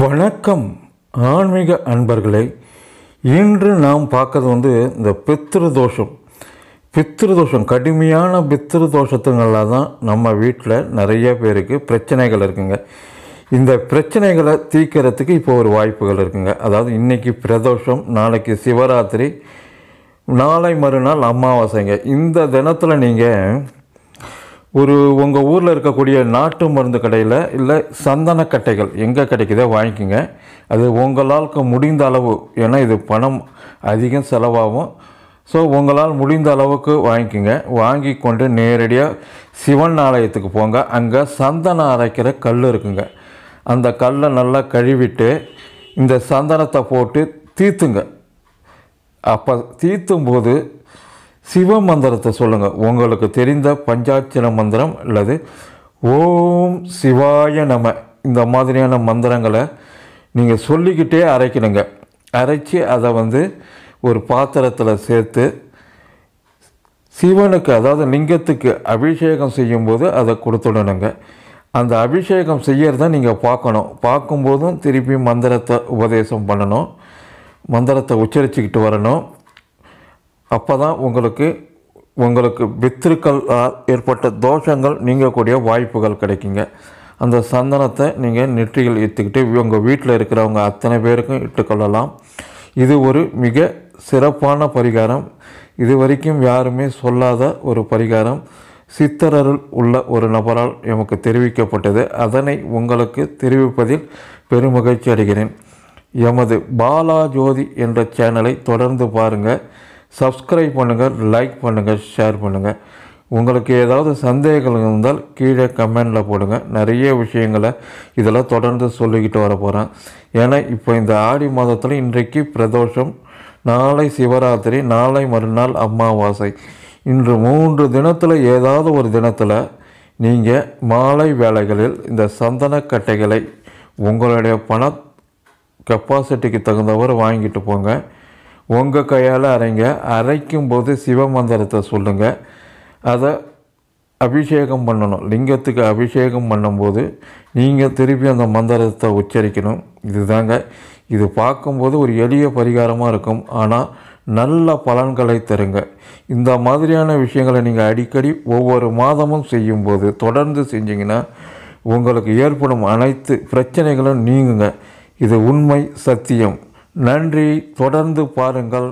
வணக்கம் ஆன்மீக அன்பர்களே இன்று நாம் பார்க்கறது வந்து இந்த பித்ருதோஷம் பித்ருதோஷம் கடுமையான பித்திருதோஷத்துங்களாக தான் நம்ம வீட்டில் நிறைய பேருக்கு பிரச்சனைகள் இருக்குங்க இந்த பிரச்சனைகளை தீர்க்கிறதுக்கு இப்போ ஒரு வாய்ப்புகள் இருக்குங்க அதாவது இன்றைக்கி பிரதோஷம் நாளைக்கு சிவராத்திரி நாளை மறுநாள் அமாவாசைங்க இந்த தினத்தில் நீங்கள் ஒரு உங்கள் ஊரில் இருக்கக்கூடிய நாட்டு மருந்து கடையில் இல்லை சந்தனக்கட்டைகள் எங்கே கிடைக்குதோ வாங்கிக்கோங்க அது உங்களால் முடிந்த அளவு ஏன்னா இது பணம் அதிகம் செலவாகும் ஸோ உங்களால் முடிந்த அளவுக்கு வாங்கிக்கோங்க வாங்கி கொண்டு நேரடியாக சிவன் ஆலயத்துக்கு போங்க அங்கே சந்தனம் அரைக்கிற கல் இருக்குங்க அந்த கல்லை நல்லா கழுவிட்டு இந்த சந்தனத்தை போட்டு தீர்த்துங்க அப்போ தீர்த்தும் போது சிவ மந்திரத்தை சொல்லுங்கள் உங்களுக்கு தெரிந்த பஞ்சாட்சர மந்திரம் அல்லது ஓம் சிவாய நம இந்த மாதிரியான மந்திரங்களை நீங்கள் சொல்லிக்கிட்டே அரைக்கணுங்க அரைச்சி அதை வந்து ஒரு பாத்திரத்தில் சேர்த்து சிவனுக்கு அதாவது லிங்கத்துக்கு அபிஷேகம் செய்யும்போது அதை கொடுத்துடணுங்க அந்த அபிஷேகம் செய்யறத நீங்கள் பார்க்கணும் பார்க்கும்போதும் திருப்பி மந்திரத்தை உபதேசம் பண்ணணும் மந்திரத்தை உச்சரிச்சுக்கிட்டு வரணும் அப்போ தான் உங்களுக்கு உங்களுக்கு பித்திருக்களால் ஏற்பட்ட தோஷங்கள் நீங்கக்கூடிய வாய்ப்புகள் கிடைக்குங்க அந்த சந்தனத்தை நீங்கள் நெற்றியில் ஏற்றுக்கிட்டு உங்கள் வீட்டில் இருக்கிறவங்க அத்தனை பேருக்கும் இட்டுக்கொள்ளலாம் இது ஒரு மிக சிறப்பான பரிகாரம் இது வரைக்கும் யாருமே சொல்லாத ஒரு பரிகாரம் சித்தரருள் உள்ள ஒரு நபரால் எமக்கு தெரிவிக்கப்பட்டது அதனை உங்களுக்கு தெரிவிப்பதில் பெருமகிழ்ச்சி அடைகிறேன் எமது பாலாஜோதி என்ற சேனலை தொடர்ந்து பாருங்கள் சப்ஸ்கிரைப் பண்ணுங்கள் லைக் பண்ணுங்கள் ஷேர் பண்ணுங்கள் உங்களுக்கு ஏதாவது சந்தேகங்கள் இருந்தால் கீழே கமெண்டில் போடுங்க நிறைய விஷயங்களை இதெல்லாம் தொடர்ந்து சொல்லிக்கிட்டு வர போகிறேன் ஏன்னா இப்போ இந்த ஆடி மாதத்தில் இன்றைக்கு பிரதோஷம் நாளை சிவராத்திரி நாளை மறுநாள் அமாவாசை இன்று மூன்று தினத்தில் ஏதாவது ஒரு தினத்தில் நீங்கள் மாலை வேலைகளில் இந்த சந்தனக்கட்டைகளை உங்களுடைய பண கெப்பாசிட்டிக்கு தகுந்தவரை வாங்கிட்டு போங்க உங்கள் கையால் அரைங்க அரைக்கும் போது சிவமந்திரத்தை சொல்லுங்கள் அதை அபிஷேகம் பண்ணணும் லிங்கத்துக்கு அபிஷேகம் பண்ணும்போது நீங்கள் திருப்பி அந்த மந்திரத்தை உச்சரிக்கணும் இதுதாங்க இது பார்க்கும்போது ஒரு எளிய பரிகாரமாக இருக்கும் ஆனால் நல்ல பலன்களை தருங்க இந்த மாதிரியான விஷயங்களை நீங்கள் அடிக்கடி ஒவ்வொரு மாதமும் செய்யும்போது தொடர்ந்து செஞ்சிங்கன்னா உங்களுக்கு ஏற்படும் அனைத்து பிரச்சனைகளும் நீங்குங்க இது உண்மை சத்தியம் நன்றி தொடர்ந்து பாருங்கள்